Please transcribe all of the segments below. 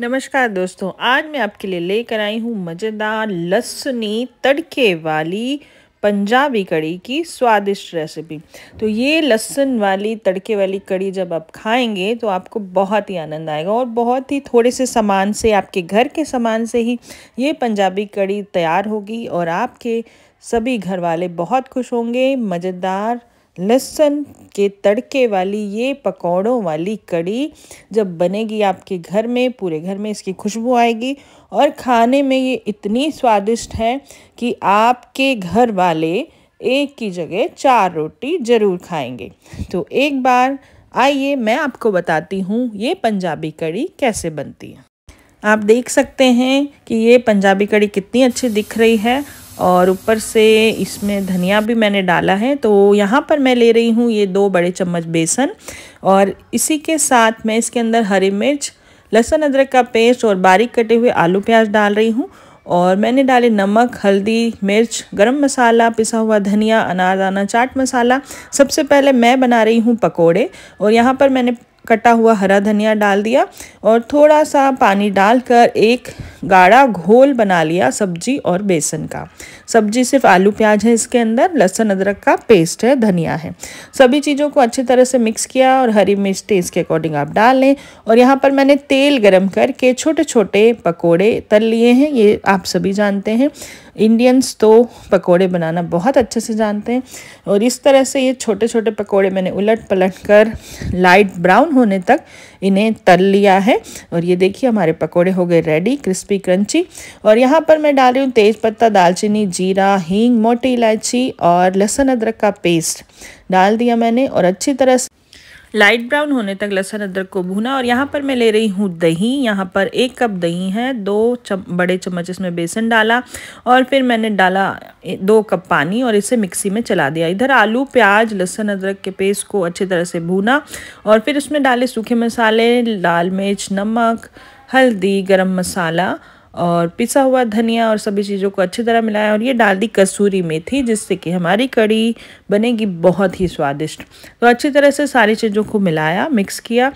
नमस्कार दोस्तों आज मैं आपके लिए लेकर आई हूँ मज़ेदार लहसुनी तड़के वाली पंजाबी कड़ी की स्वादिष्ट रेसिपी तो ये लहसुन वाली तड़के वाली कड़ी जब आप खाएंगे तो आपको बहुत ही आनंद आएगा और बहुत ही थोड़े से सामान से आपके घर के सामान से ही ये पंजाबी कड़ी तैयार होगी और आपके सभी घर वाले बहुत खुश होंगे मज़ेदार लहसुन के तड़के वाली ये पकौड़ों वाली कड़ी जब बनेगी आपके घर में पूरे घर में इसकी खुशबू आएगी और खाने में ये इतनी स्वादिष्ट है कि आपके घर वाले एक की जगह चार रोटी ज़रूर खाएंगे तो एक बार आइए मैं आपको बताती हूँ ये पंजाबी कड़ी कैसे बनती है आप देख सकते हैं कि ये पंजाबी कड़ी कितनी अच्छी दिख रही है और ऊपर से इसमें धनिया भी मैंने डाला है तो यहाँ पर मैं ले रही हूँ ये दो बड़े चम्मच बेसन और इसी के साथ मैं इसके अंदर हरी मिर्च लहसुन अदरक का पेस्ट और बारीक कटे हुए आलू प्याज डाल रही हूँ और मैंने डाले नमक हल्दी मिर्च गरम मसाला पिसा हुआ धनिया अनारदाना चाट मसाला सबसे पहले मैं बना रही हूँ पकोड़े और यहाँ पर मैंने कटा हुआ हरा धनिया डाल दिया और थोड़ा सा पानी डालकर एक गाढ़ा घोल बना लिया सब्जी और बेसन का सब्जी सिर्फ आलू प्याज है इसके अंदर लहसुन अदरक का पेस्ट है धनिया है सभी चीज़ों को अच्छी तरह से मिक्स किया और हरी मिर्च टेस्ट के अकॉर्डिंग आप डाल लें और यहाँ पर मैंने तेल गरम करके छोटे छोटे पकोड़े तल लिए हैं ये आप सभी जानते हैं इंडियंस तो पकोड़े बनाना बहुत अच्छे से जानते हैं और इस तरह से ये छोटे छोटे पकोड़े मैंने उलट पलट कर लाइट ब्राउन होने तक इन्हें तल लिया है और ये देखिए हमारे पकोड़े हो गए रेडी क्रिस्पी क्रंची और यहाँ पर मैं डाल रही हूँ तेज़ पत्ता दालचीनी जीरा हींग मोटी इलायची और लहसुन अदरक का पेस्ट डाल दिया मैंने और अच्छी तरह से लाइट ब्राउन होने तक लहसुन अदरक को भूना और यहाँ पर मैं ले रही हूँ दही यहाँ पर एक कप दही है दो चम, बड़े चम्मच इसमें बेसन डाला और फिर मैंने डाला दो कप पानी और इसे मिक्सी में चला दिया इधर आलू प्याज लहसुन अदरक के पेस्ट को अच्छी तरह से भूना और फिर उसमें डाले सूखे मसाले लाल मिर्च नमक हल्दी गरम मसाला और पिसा हुआ धनिया और सभी चीज़ों को अच्छी तरह मिलाया और ये डाल दी कसूरी मेथी जिससे कि हमारी कड़ी बनेगी बहुत ही स्वादिष्ट तो अच्छी तरह से सारी चीज़ों को मिलाया मिक्स किया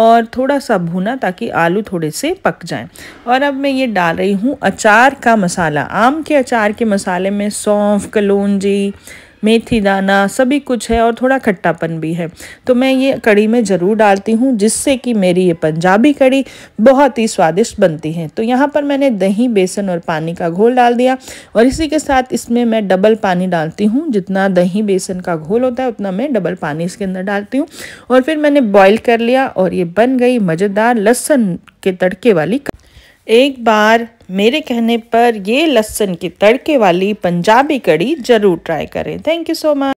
और थोड़ा सा भुना ताकि आलू थोड़े से पक जाएं और अब मैं ये डाल रही हूँ अचार का मसाला आम के अचार के मसाले में सौंफ कलौंजी मेथी दाना सभी कुछ है और थोड़ा खट्टापन भी है तो मैं ये कड़ी में ज़रूर डालती हूँ जिससे कि मेरी ये पंजाबी कड़ी बहुत ही स्वादिष्ट बनती है तो यहाँ पर मैंने दही बेसन और पानी का घोल डाल दिया और इसी के साथ इसमें मैं डबल पानी डालती हूँ जितना दही बेसन का घोल होता है उतना मैं डबल पानी इसके अंदर डालती हूँ और फिर मैंने बॉयल कर लिया और ये बन गई मज़ेदार लहसन के तड़के वाली एक बार मेरे कहने पर ये लहसन की तड़के वाली पंजाबी कड़ी ज़रूर ट्राई करें थैंक यू सो मच